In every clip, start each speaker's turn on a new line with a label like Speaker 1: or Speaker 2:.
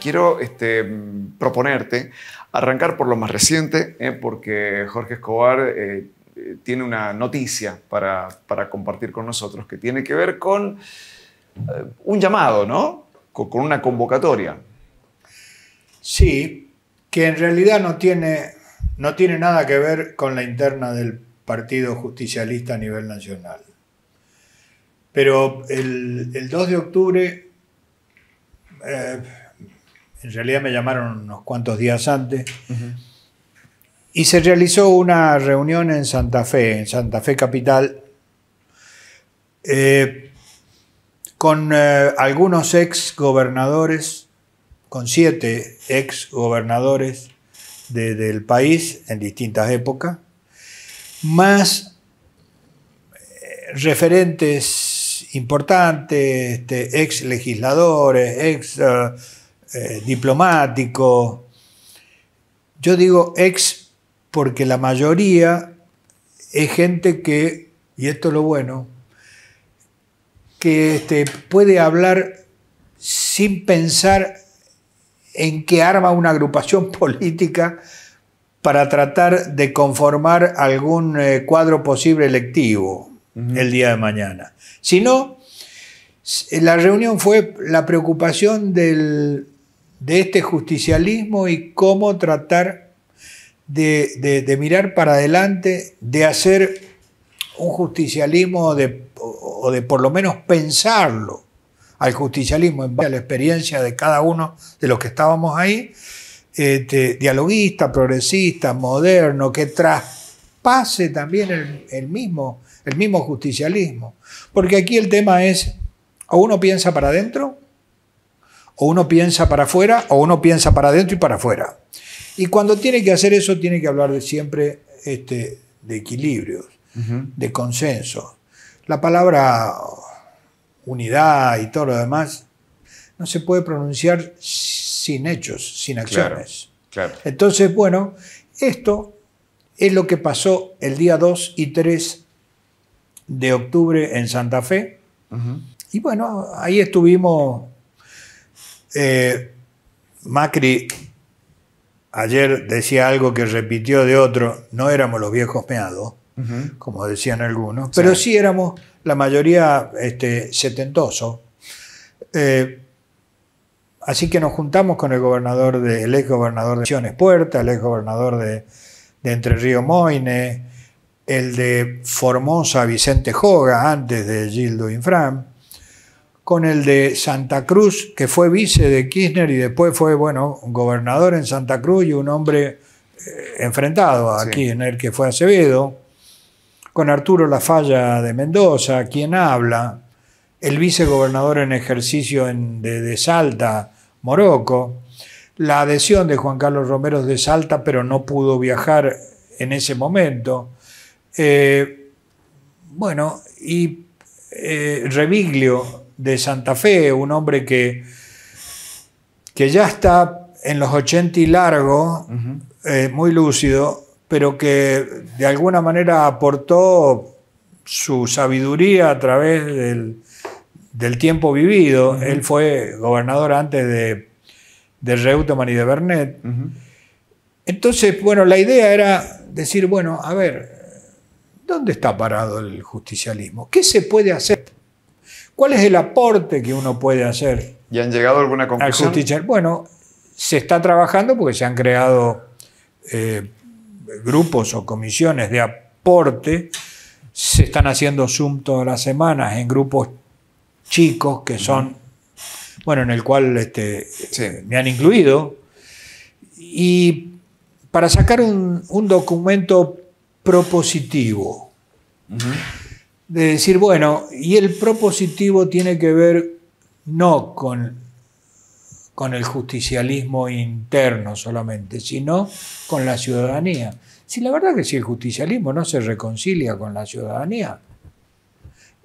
Speaker 1: quiero este, proponerte arrancar por lo más reciente, eh, porque Jorge Escobar eh, eh, tiene una noticia para, compartir con nosotros que tiene que ver con un llamado, ¿no? con, una convocatoria. Sí, que en
Speaker 2: realidad no tiene no tiene nada que ver con la interna del Partido Justicialista a nivel nacional. Pero el, 2 de octubre, eh, en realidad me llamaron unos cuantos días antes, y se realizó una reunión en Santa Fe, en Santa Fe Capital, eh, con eh, algunos ex gobernadores, con siete ex gobernadores, del país en distintas épocas, más eh, referentes importantes, este, ex legisladores, eh, ex eh, diplomáticos. Yo digo ex porque la mayoría es gente que, y esto es lo bueno, que este, puede hablar sin pensar en que arma una agrupación política para tratar de conformar algún eh, cuadro posible electivo el día de mañana. Si no, la reunión fue la preocupación de este justicialismo y cómo tratar de, mirar para adelante, de hacer un justicialismo o de por lo menos pensarlo al justicialismo en base a la experiencia de cada uno de los que estábamos ahí, este, dialoguista, progresista, moderno, que traspase también el, mismo, el mismo justicialismo. Porque aquí el tema es, o uno piensa para adentro, o uno piensa para afuera, o uno piensa para adentro y para afuera. Y cuando tiene que hacer eso, tiene que hablar de siempre este, de equilibrios, de consenso. La palabra unidad y todo lo demás, no se puede pronunciar sin hechos, sin acciones. Entonces, bueno, esto es lo que pasó el día 2 y 3 de octubre en Santa Fe. Y bueno, ahí estuvimos, eh, Macri ayer decía algo que repitió de otro, no éramos los viejos meados como decían algunos, pero sí, éramos la mayoría este, setentoso. Eh, así que nos juntamos con el gobernador de, el ex gobernador de Misiones Puerta, el ex gobernador de, Entre Río Moine, el de Formosa Vicente Joga, antes de Gildo Infram, con el de Santa Cruz, que fue vice de Kirchner y después fue, bueno, gobernador en Santa Cruz y un hombre eh, enfrentado a en Kirchner, que fue Acevedo con Arturo Falla de Mendoza, quien habla, el vicegobernador en ejercicio de, Salta, Morocco, la adhesión de Juan Carlos Romero de Salta, pero no pudo viajar en ese momento. Eh, bueno, y eh, Reviglio de Santa Fe, un hombre que, que ya está en los 80 y largo, eh, muy lúcido, pero que de alguna manera aportó su sabiduría a través del, tiempo vivido. Él fue gobernador antes de, Reutemann y de Bernet. Entonces, bueno, la idea era decir, bueno, a ver, ¿dónde está parado
Speaker 1: el justicialismo?
Speaker 2: ¿Qué se puede hacer? ¿Cuál es el aporte que uno puede hacer?
Speaker 1: ¿Y han llegado a alguna conclusión?
Speaker 2: Bueno, se está trabajando porque se han creado eh, grupos o comisiones de aporte, se están haciendo Zoom todas las semanas en grupos chicos que son, bueno, en el cual este, me han incluido. Y para sacar un, documento propositivo, de decir, bueno, y el propositivo tiene que ver no con con el justicialismo interno solamente, sino con la ciudadanía. Si la verdad que si el justicialismo no se reconcilia con la ciudadanía,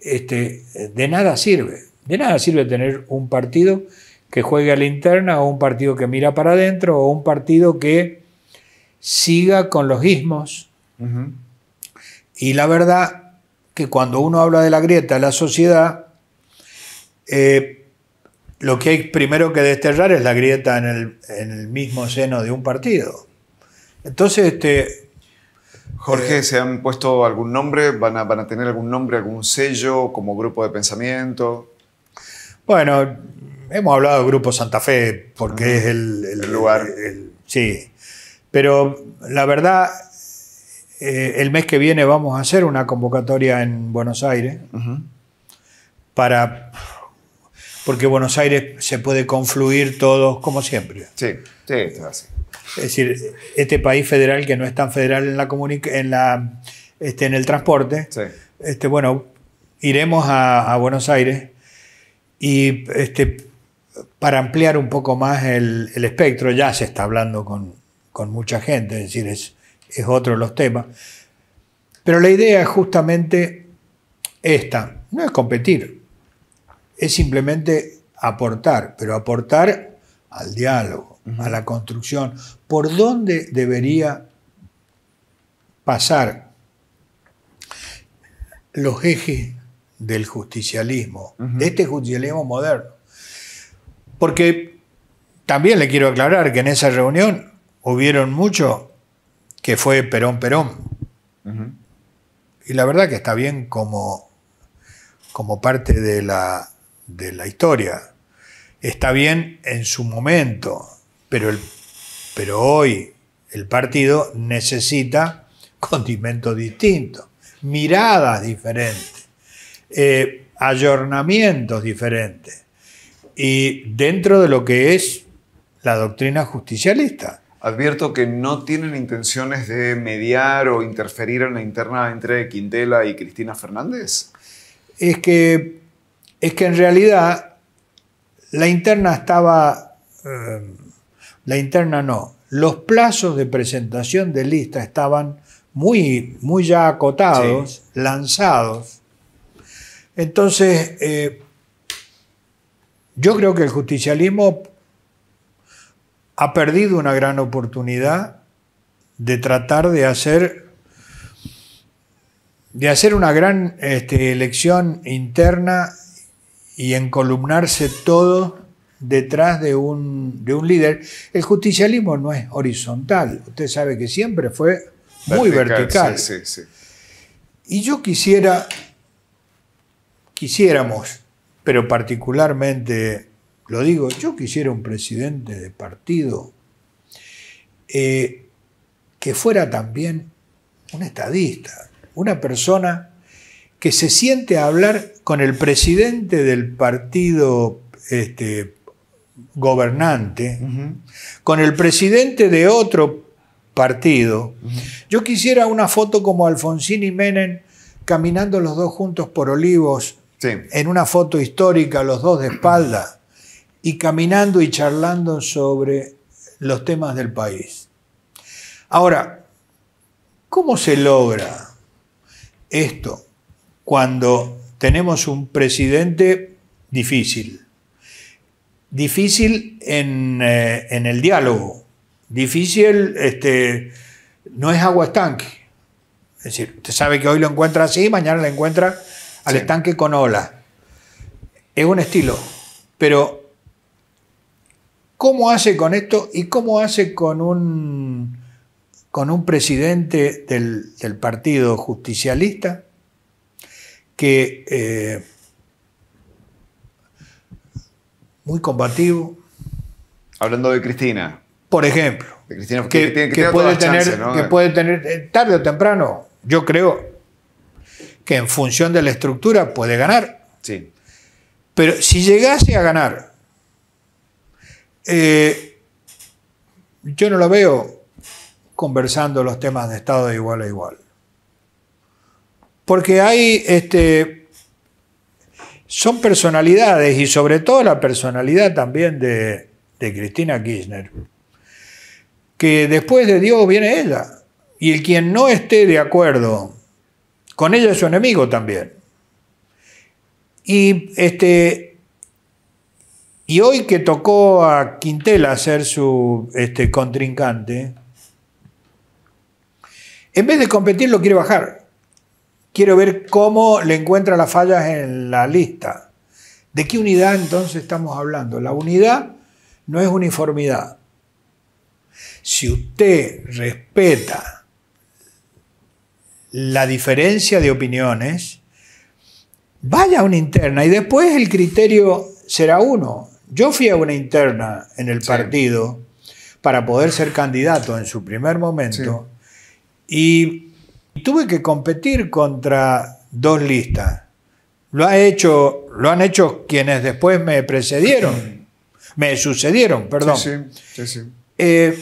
Speaker 2: este, de nada sirve. De nada sirve tener un partido que juegue a la interna o un partido que mira para adentro o un partido que siga con los ismos. Y la verdad que cuando uno habla de la grieta de la sociedad, eh, lo que hay primero que desterrar es la grieta en el, mismo seno de un partido.
Speaker 1: Entonces, este, Jorge, eh, ¿se han puesto algún nombre? ¿Van a, a tener algún nombre, algún sello como grupo de pensamiento? Bueno,
Speaker 2: hemos hablado de Grupo Santa Fe porque es el, lugar. sí, pero la verdad, eh, el mes que viene vamos a hacer una convocatoria en Buenos Aires para porque Buenos Aires se puede confluir todos como siempre. Sí,
Speaker 1: sí, es así.
Speaker 2: Es decir, este país federal que no es tan federal en la en la este, en el transporte, sí. este, bueno, iremos a, Buenos Aires y este, para ampliar un poco más el, espectro, ya se está hablando con, mucha gente, es decir, es, es otro de los temas. Pero la idea es justamente esta, no es competir, es simplemente aportar, pero aportar al diálogo, a la construcción. ¿Por dónde debería pasar los ejes del justicialismo, de este justicialismo moderno? Porque también le quiero aclarar que en esa reunión hubieron mucho que fue Perón Perón. Y la verdad que está bien como, como parte de la de la historia. Está bien en su momento, pero, el, pero hoy el partido necesita condimentos distintos, miradas diferentes, eh, ayornamientos diferentes, y dentro de lo que es la doctrina justicialista.
Speaker 1: Advierto que no tienen intenciones de mediar o interferir en la interna entre Quintela y Cristina Fernández.
Speaker 2: Es que es que en realidad la interna estaba, eh, la interna no, los plazos de presentación de lista estaban muy, muy ya acotados, lanzados. Entonces, eh, yo creo que el justicialismo ha perdido una gran oportunidad de tratar de hacer de hacer una gran este, elección interna y encolumnarse todo detrás de un, líder. El justicialismo no es horizontal, usted sabe que siempre fue
Speaker 1: muy vertical. sí, sí.
Speaker 2: Y yo quisiera, quisiéramos, pero particularmente lo digo, yo quisiera un presidente de partido eh, que fuera también un estadista, una persona que se siente a hablar con el presidente del partido este, gobernante, con el presidente de otro partido. Yo quisiera una foto como Alfonsín y Menem caminando los dos juntos por Olivos, en una foto histórica, los dos de espalda, y caminando y charlando sobre los temas del país. Ahora, ¿cómo se logra esto? cuando tenemos un presidente difícil, difícil eh, en, el diálogo, difícil, este, no es agua estanque. Es decir, usted sabe que hoy lo encuentra así, mañana lo encuentra al estanque con ola. Es un estilo, pero ¿Cómo hace con esto y cómo hace con un, con un presidente del, Partido Justicialista que eh, muy combativo.
Speaker 1: Hablando de Cristina. Por ejemplo. De Cristina, que, puede
Speaker 2: tener, eh, tarde o temprano, yo creo que en función de la estructura puede ganar. Sí. Pero si llegase a ganar, eh, yo no lo veo conversando los temas de Estado de igual a igual. Porque hay, este, son personalidades y sobre todo la personalidad también de, Cristina Kirchner, que después de Dios viene ella. Y el quien no esté de acuerdo con ella es su enemigo también. Y, este, y hoy que tocó a Quintela ser su este, contrincante, en vez de competir lo quiere bajar. Quiero ver cómo le encuentra las fallas en la lista. ¿De qué unidad entonces estamos hablando? La unidad no es uniformidad. Si usted respeta la diferencia de opiniones, vaya a una interna y después el criterio será uno. Yo fui a una interna en el partido para poder ser candidato en su primer momento y y tuve que competir contra dos listas. Lo, ha hecho, lo han hecho quienes después me precedieron, me sucedieron, perdón. Sí, sí, sí, eh,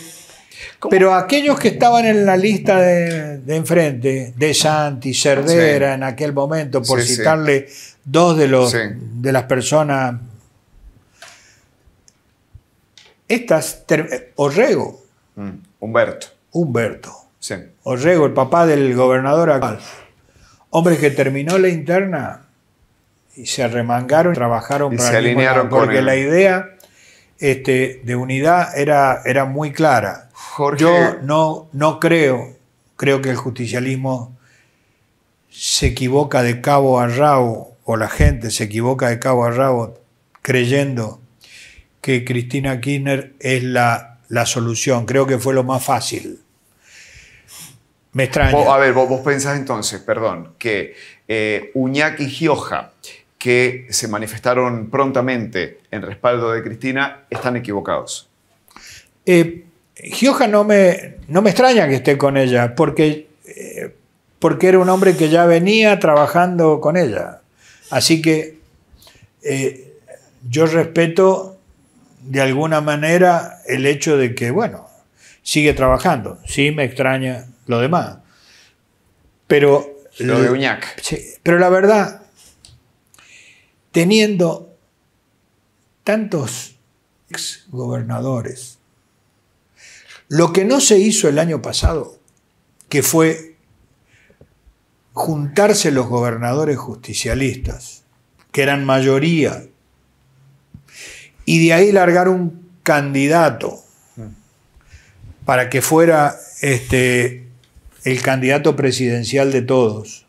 Speaker 2: pero aquellos que estaban en la lista de, enfrente, de Santi, Cerdera en aquel momento, por citarle dos de, los, de las personas, estas, Orrego.
Speaker 1: Mm, Humberto.
Speaker 2: Humberto. Orrego, el papá del gobernador actual. hombre, que terminó la interna y se arremangaron, trabajaron para se alinearon porque la idea este, de unidad era, era muy clara. Yo no, no creo, creo que el justicialismo se equivoca de cabo a rabo, o la gente se equivoca de cabo a rabo creyendo que Cristina Kirchner es la, la solución. Creo que fue lo más fácil. Me extraña. a
Speaker 1: ver, vos, pensás entonces, perdón, que eh, Uñac y Gioja, que se manifestaron prontamente en respaldo de Cristina, están equivocados.
Speaker 2: Eh, Gioja no me, no me extraña que esté con ella, porque, eh, porque era un hombre que ya venía trabajando con ella. Así que yo respeto de alguna manera el hecho de que, bueno, sigue trabajando. Sí me extraña lo demás. Pero. Lo de Uñac. Pero la verdad, teniendo tantos ex gobernadores, lo que no se hizo el año pasado, que fue juntarse los gobernadores justicialistas, que eran mayoría, y de ahí largar un candidato mm. para que fuera este, el candidato presidencial de todos.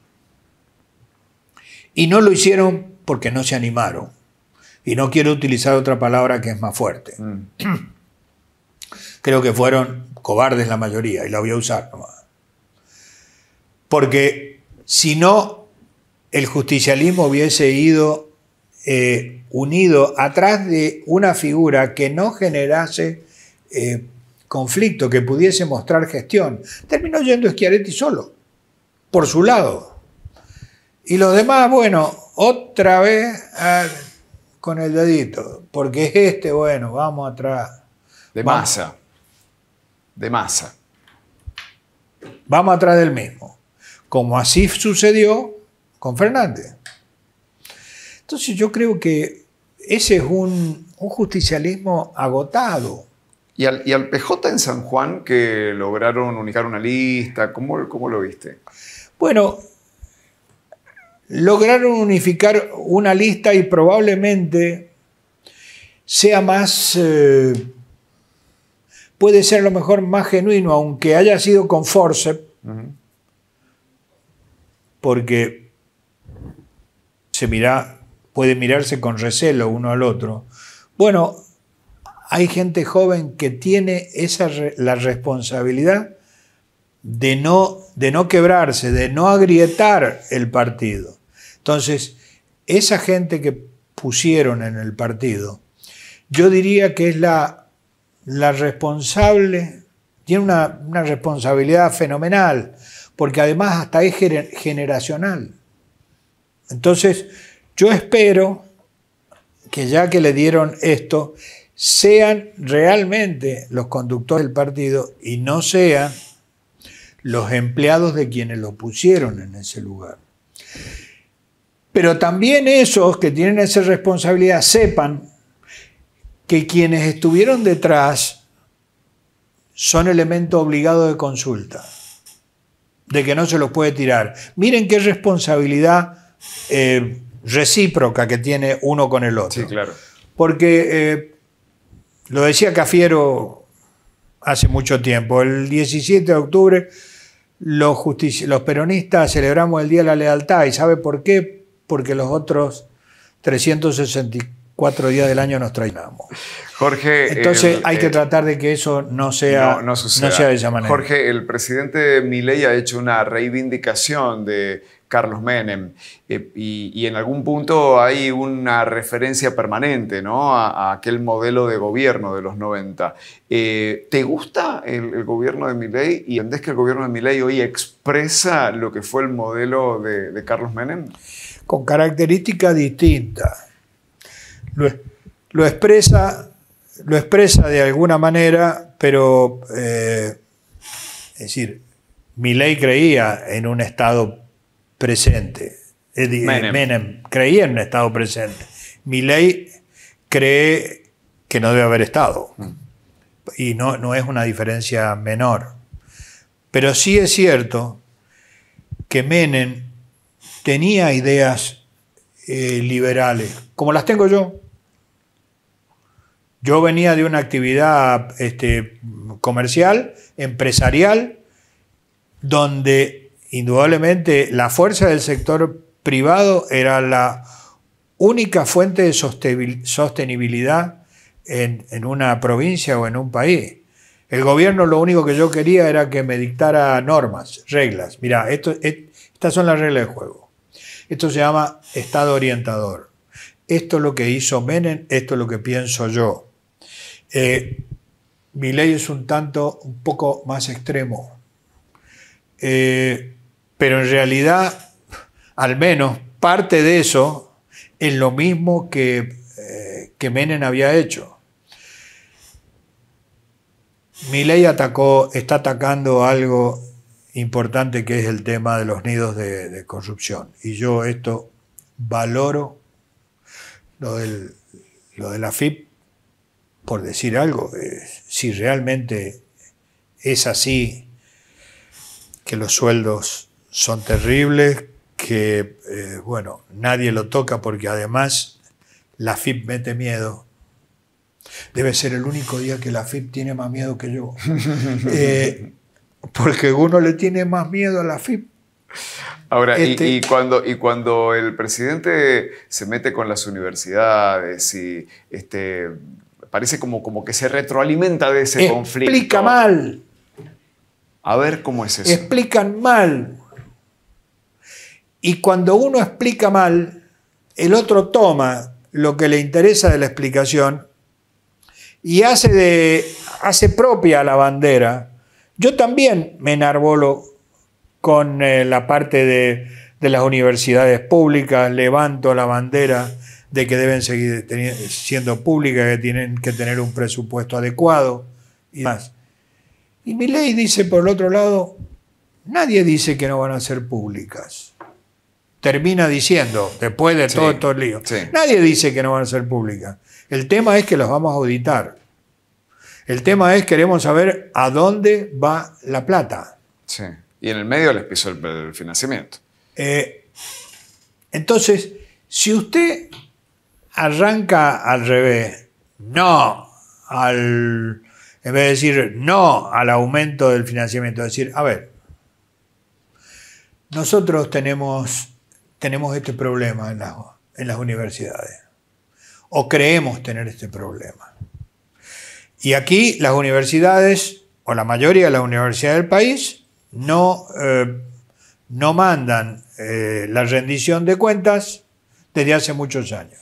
Speaker 2: Y no lo hicieron porque no se animaron. Y no quiero utilizar otra palabra que es más fuerte.
Speaker 1: Mm.
Speaker 2: Creo que fueron cobardes la mayoría, y la voy a usar Porque si no, el justicialismo hubiese ido eh, unido atrás de una figura que no generase eh, conflicto que pudiese mostrar gestión, terminó yendo Schiaretti solo, por su lado. Y los demás, bueno, otra vez eh, con el dedito, porque este, bueno, vamos atrás.
Speaker 1: De masa, de masa.
Speaker 2: Vamos atrás del mismo, como así sucedió con Fernández. Entonces yo creo que ese es un, un justicialismo agotado
Speaker 1: y al, PJ en San Juan, que lograron unificar una lista, ¿cómo, lo viste? Bueno,
Speaker 2: lograron unificar una lista y probablemente sea más, eh, puede ser a lo mejor más genuino, aunque haya sido con force, porque se mira, puede mirarse con recelo uno al otro. Bueno, hay gente joven que tiene esa la responsabilidad de no, de no quebrarse, de no agrietar el partido. Entonces, esa gente que pusieron en el partido, yo diría que es la, la responsable, tiene una, una responsabilidad fenomenal, porque además hasta es generacional. Entonces, yo espero que ya que le dieron esto, sean realmente los conductores del partido y no sean los empleados de quienes lo pusieron en ese lugar. Pero también esos que tienen esa responsabilidad sepan que quienes estuvieron detrás son elemento obligado de consulta, de que no se los puede tirar. Miren qué responsabilidad eh, recíproca que tiene uno con el otro. Sí, claro. Porque eh, lo decía Cafiero hace mucho tiempo. El 17 de octubre los, los peronistas celebramos el Día de la Lealtad. ¿Y sabe por qué? Porque los otros 364 días del año nos trainamos.
Speaker 1: Jorge. Entonces hay que
Speaker 2: tratar de que eso no sea, no, sea de esa manera. Jorge,
Speaker 1: el presidente Milei ha hecho una reivindicación de Carlos Menem. Eh, y, en algún punto hay una referencia permanente a, aquel modelo de gobierno de los 90. Eh, ¿Te gusta el, gobierno de Milei y entendés que el gobierno de Milei hoy expresa lo que fue el modelo de, Carlos Menem?
Speaker 2: Con características distintas. Lo, expresa, lo expresa de alguna manera, pero eh, es decir, Milei creía en un Estado presente. Menem. creía en un Estado presente. ley cree que no debe haber Estado. Y no, no es una diferencia menor. Pero sí es cierto que Menem tenía ideas eh, liberales, como las tengo yo. Yo venía de una actividad este, comercial, empresarial, donde indudablemente la fuerza del sector privado era la única fuente de sostenibilidad en, una provincia o en un país. El gobierno lo único que yo quería era que me dictara normas, reglas. Mira, esto, estas son las reglas del juego. Esto se llama Estado orientador. Esto es lo que hizo Menem, esto es lo que pienso yo. Eh, mi ley es un tanto, un poco más extremo. Eh, pero en realidad, al menos parte de eso es lo mismo que, eh, Menen había hecho. Mi atacó, está atacando algo importante que es el tema de los nidos de, corrupción. Y yo esto valoro lo, de la FIP, por decir algo, eh, si realmente es así que los sueldos son terribles, que, eh, bueno, nadie lo toca porque además la FIP mete miedo. Debe ser el único día que la FIP tiene más miedo que yo. Eh, porque uno le tiene más miedo a la FIP.
Speaker 1: Ahora, este y, cuando, y cuando el presidente se mete con las universidades y este, parece como, como que se retroalimenta de ese conflicto. Explica mal. A ver cómo es eso.
Speaker 2: Explican mal. Y cuando uno explica mal, el otro toma lo que le interesa de la explicación y hace, de, hace propia la bandera. Yo también me enarbolo con eh, la parte de, de, las universidades públicas, levanto la bandera de que deben seguir siendo públicas, que tienen que tener un presupuesto adecuado y más. Y mi ley dice, por el otro lado, nadie dice que no van a ser públicas termina diciendo después de todo estos líos. Nadie dice que no van a ser públicas. El tema es que los vamos a auditar. El tema es queremos saber a dónde va la
Speaker 1: plata. Sí. Y en el medio les piso el, financiamiento.
Speaker 2: Eh, entonces, si usted arranca al revés, no al. En vez de decir no al aumento del financiamiento, decir, a ver, nosotros tenemos tenemos este problema en las, universidades. O creemos tener este problema. Y aquí las universidades, o la mayoría de las universidades del país, no, eh, no mandan eh, la rendición de cuentas desde hace muchos años.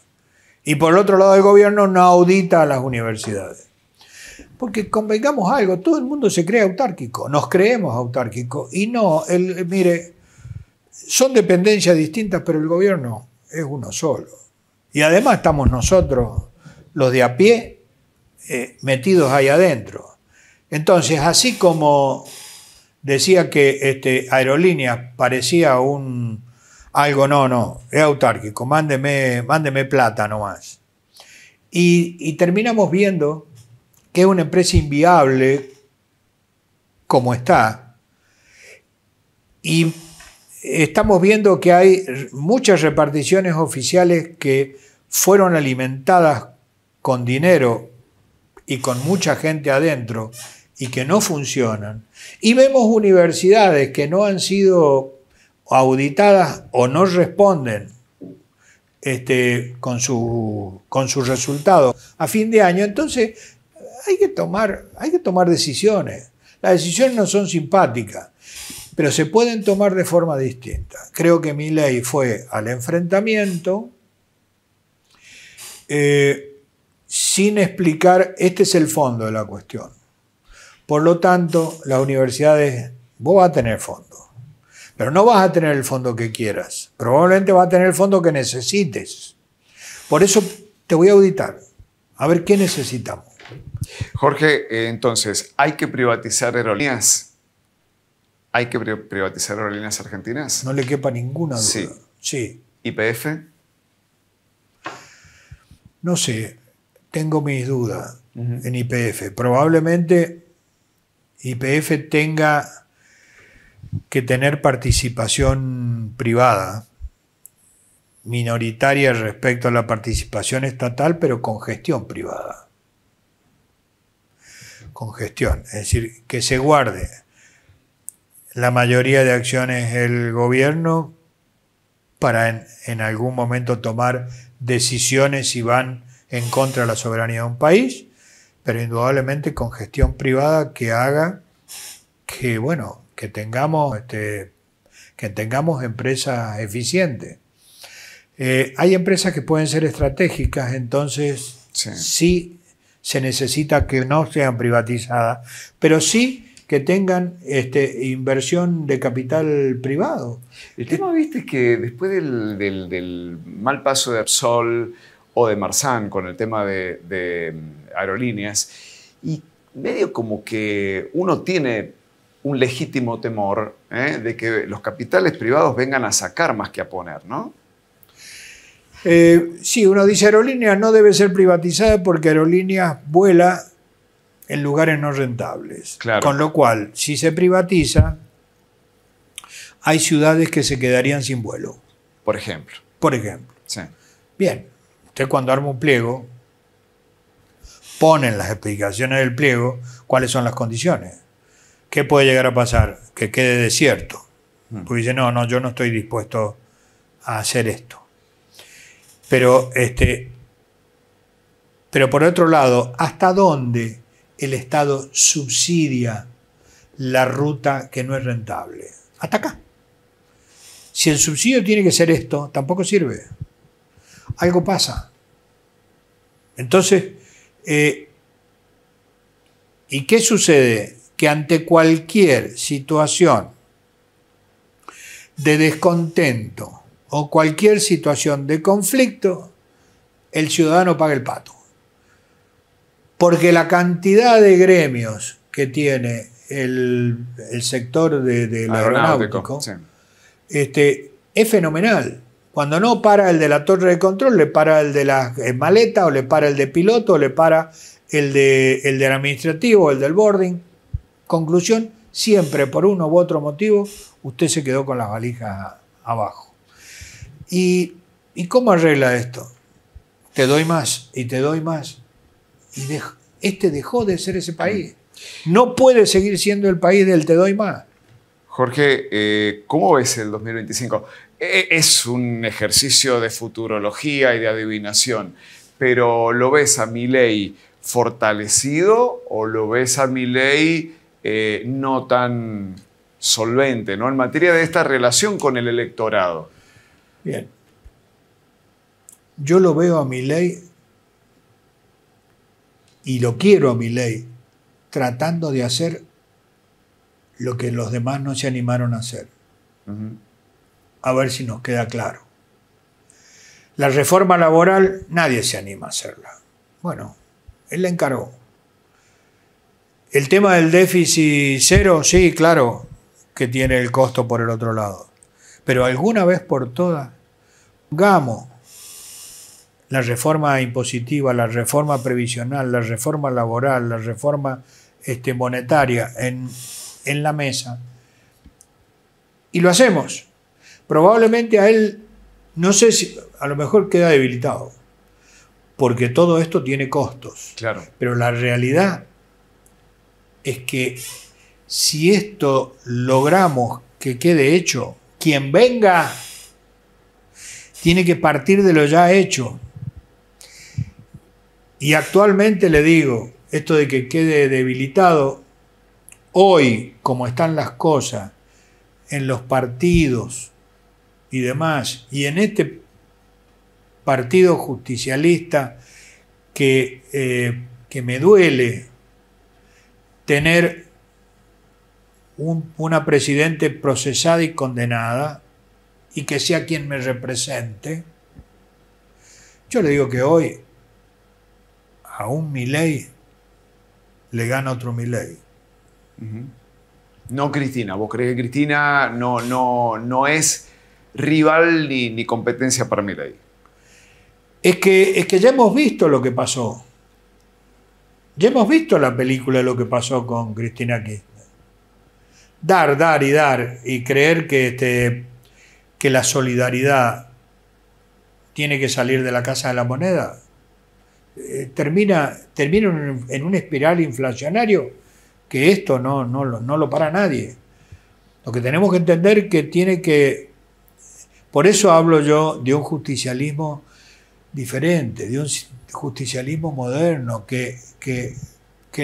Speaker 2: Y por otro lado, el gobierno no audita a las universidades. Porque convengamos algo, todo el mundo se cree autárquico, nos creemos autárquicos. Y no, el, mire, son dependencias distintas, pero el gobierno es uno solo. Y además estamos nosotros, los de a pie, eh, metidos ahí adentro. Entonces, así como decía que este, Aerolíneas parecía un algo, no, no, es autárquico, mándeme, plata nomás. Y, y terminamos viendo que es una empresa inviable como está. Y estamos viendo que hay muchas reparticiones oficiales que fueron alimentadas con dinero y con mucha gente adentro y que no funcionan. Y vemos universidades que no han sido auditadas o no responden este, con, sus resultados a fin de año. Entonces hay tomar, hay que tomar decisiones. Las decisiones no son simpáticas pero se pueden tomar de forma distinta. Creo que mi ley fue al enfrentamiento eh, sin explicar, este es el fondo de la cuestión. Por lo tanto, las universidades, vos vas a tener fondo, pero no vas a tener el fondo que quieras, probablemente vas a tener el fondo que necesites. Por eso te voy a auditar, a ver qué
Speaker 1: necesitamos. Jorge, eh, entonces, ¿hay que privatizar aerolíneas? ¿Hay que privatizar las aerolíneas argentinas?
Speaker 2: No le quepa ninguna duda. Sí.
Speaker 1: sí. ¿IPF?
Speaker 2: No sé, tengo mis dudas en IPF. Probablemente IPF tenga que tener participación privada, minoritaria respecto a la participación estatal, pero con gestión privada. Con gestión, es decir, que se guarde la mayoría de acciones el gobierno para en, algún momento tomar decisiones si van en contra de la soberanía de un país, pero indudablemente con gestión privada que haga que, bueno, que tengamos, este, que tengamos empresas eficientes. Eh, hay empresas que pueden ser estratégicas, entonces sí se necesita que no sean privatizadas, pero sí que tengan este,
Speaker 1: inversión de capital privado. El tema, viste, que después del, mal paso de Absol o de Marzán con el tema de, mm, aerolíneas, y medio como que uno tiene un legítimo temor ¿eh? de que los capitales privados vengan a sacar más que a poner, ¿no?
Speaker 2: Eh, sí, uno dice aerolíneas no debe ser privatizada porque aerolíneas vuela en lugares no rentables. Con lo cual, si se privatiza, hay ciudades que se quedarían sin vuelo. Por ejemplo. Por ejemplo. Bien, usted cuando arma un pliego, ponen las explicaciones del pliego, cuáles son las condiciones. ¿Qué puede llegar a pasar? Que quede desierto. Mm. Usted dice, no, no, yo no estoy dispuesto a hacer esto. Pero, este, pero por otro lado, ¿hasta dónde el Estado subsidia la ruta que no es rentable. Hasta acá. Si el subsidio tiene que ser esto, tampoco sirve. Algo pasa. Entonces, eh, ¿y qué sucede? Que ante cualquier situación de descontento o cualquier situación de conflicto, el ciudadano paga el pato porque la cantidad de gremios que tiene el, sector del de, aeronáutico, este, es fenomenal. Cuando no para el de la torre de control, le para el de la eh, maleta, o le para el de piloto, o le para el, de, el del administrativo, el del boarding. Conclusión, siempre por uno u otro motivo, usted se quedó con las valijas abajo. y cómo arregla esto? Te doy más y te doy más y este dejó de ser ese país. No puede seguir siendo el país del te doy más.
Speaker 1: Jorge, eh, ¿cómo ves el 2025? E, e, es un ejercicio de futurología y de adivinación, pero ¿lo ves a mi ley fortalecido o lo ves a mi ley eh, no tan solvente ¿no? en materia de esta relación con el electorado? Bien.
Speaker 2: Yo lo veo a mi ley y lo quiero a mi ley, tratando de hacer lo que los demás no se animaron a hacer. A ver si nos queda claro. La reforma laboral nadie se anima a hacerla. Bueno, él la encargó. El tema del déficit cero, sí, claro, que tiene el costo por el otro lado. Pero alguna vez por todas, pongamos la reforma impositiva, la reforma previsional, la reforma laboral, la reforma este, monetaria en, en la mesa. Y lo hacemos. Probablemente a él, no sé si, a lo mejor queda debilitado, porque todo esto tiene costos. Claro. Pero la realidad es que si esto logramos que quede hecho, quien venga tiene que partir de lo ya hecho. Y actualmente le digo, esto de que quede debilitado, hoy, como están las cosas, en los partidos y demás, y en este partido justicialista que, eh, que me duele tener una presidente procesada y condenada y que sea quien me represente, yo le digo que hoy a un Milei le gana otro Milei.
Speaker 1: No Cristina, ¿vos crees que Cristina no, no, no es rival ni, competencia para Milei?
Speaker 2: Es que, es que ya hemos visto lo que pasó. Ya hemos visto la película de lo que pasó con Cristina Kirchner. Dar, dar y dar y creer que, este, que la solidaridad tiene que salir de la Casa de la Moneda eh, termina, termina en, un espiral inflacionario que esto no, no, lo, no lo para nadie. Lo que tenemos que entender que tiene que... Por eso hablo yo de un justicialismo diferente, de un justicialismo moderno que, que,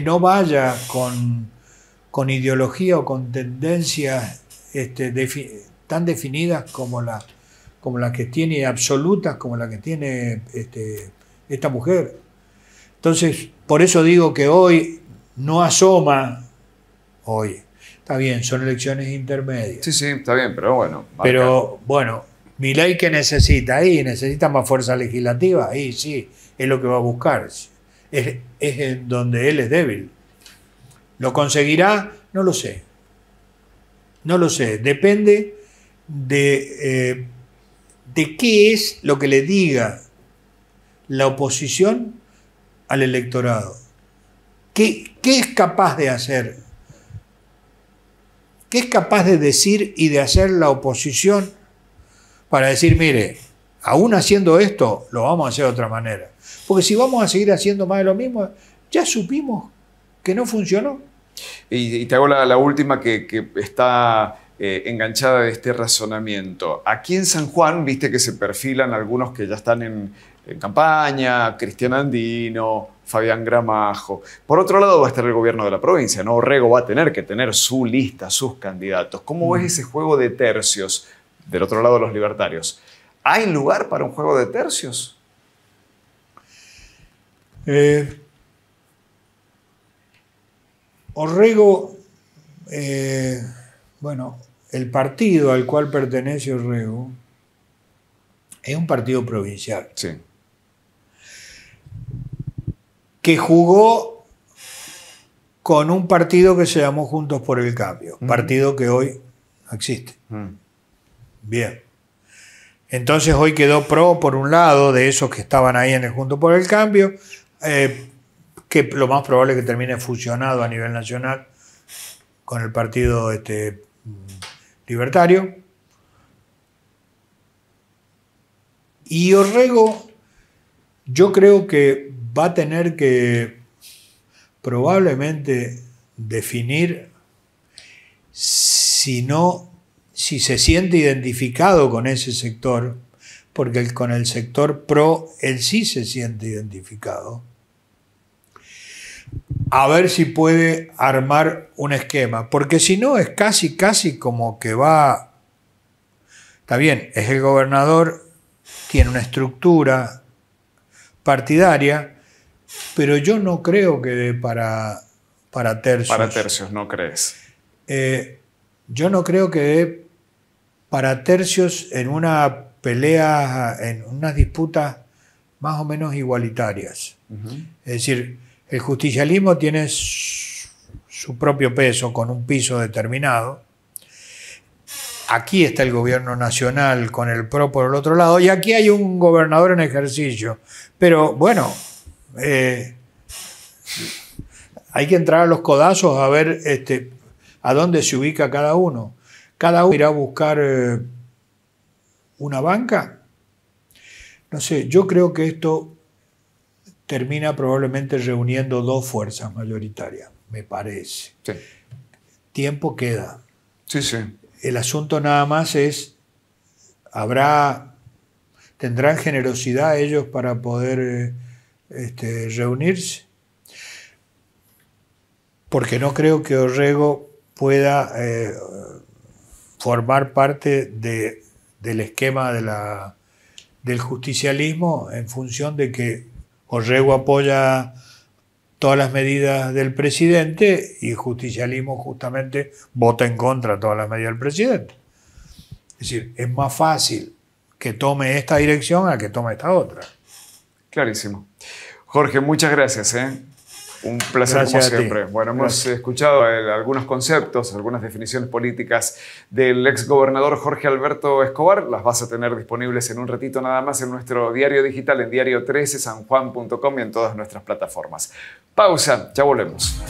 Speaker 2: no vaya con, ideología o con tendencias este, tan definidas como las como la que tiene absolutas, como las que tiene esta mujer. Entonces, por eso digo que hoy no asoma, hoy, está bien, son elecciones intermedias.
Speaker 1: Sí, sí, está bien, pero bueno. Pero
Speaker 2: bueno, mi ley que necesita ahí, necesita más fuerza legislativa, ahí sí, es lo que va a buscar. Es, en donde él es débil. ¿Lo conseguirá? No lo sé. No lo sé. Depende de, eh, de qué es lo que le diga la oposición al electorado. ¿Qué, es capaz de hacer? ¿Qué es capaz de decir y de hacer la oposición para decir, mire, aún haciendo esto, lo vamos a hacer de otra manera? Porque si vamos a seguir haciendo más de lo mismo, ya supimos que no funcionó.
Speaker 1: Y, te hago la, última que, está eh, enganchada de este razonamiento. Aquí en San Juan, viste que se perfilan algunos que ya están en, en campaña, Cristian Andino, Fabián Gramajo. Por otro lado va a estar el gobierno de la provincia, ¿no? Orrego va a tener que tener su lista, sus candidatos. ¿Cómo ves mm. ese juego de tercios? Del otro lado los libertarios. ¿Hay lugar para un juego de tercios?
Speaker 2: Eh, Orrego, eh, bueno, el partido al cual pertenece Orrego es un partido provincial. Sí que jugó con un partido que se llamó Juntos por el Cambio, partido que hoy existe. Bien. Entonces hoy quedó pro, por un lado, de esos que estaban ahí en el Juntos por el Cambio, eh, que lo más probable es que termine fusionado a nivel nacional con el partido este, libertario. Y Orrego, yo creo que va a tener que probablemente definir si no, si se siente identificado con ese sector, porque con el sector pro él sí se siente identificado. A ver si puede armar un esquema, porque si no es casi, casi como que va... Está bien, es el gobernador, tiene una estructura partidaria, pero yo no creo que dé para, para tercios. Para
Speaker 1: tercios, no crees.
Speaker 2: Eh, yo no creo que dé para tercios en una pelea, en unas disputas más o menos igualitarias. Es decir, el justicialismo tiene su propio peso con un piso determinado. Aquí está el gobierno nacional con el PRO por el otro lado y aquí hay un gobernador en ejercicio. Pero bueno, eh, hay que entrar a los codazos a ver este, a dónde se ubica cada uno. Cada uno irá a buscar eh, una banca. No sé, yo creo que esto termina probablemente reuniendo dos fuerzas mayoritarias, me parece. Tiempo queda. Sí, sí. El asunto nada más es, habrá, tendrán generosidad ellos para poder eh, este, reunirse, porque no creo que Orrego pueda eh, formar parte de, del esquema de la, del justicialismo en función de que Orrego apoya todas las medidas del presidente y el justicialismo justamente vota en contra de todas las medidas del presidente. Es decir, es más fácil que tome esta dirección a que tome esta otra.
Speaker 1: Clarísimo. Jorge, muchas gracias. ¿eh? Un placer como siempre. Bueno, hemos escuchado eh, algunos conceptos, algunas definiciones políticas del ex gobernador Jorge Alberto Escobar. Las vas a tener disponibles en un ratito nada más en nuestro diario digital, en diario13sanjuan.com y en todas nuestras plataformas. Pausa, ya volvemos.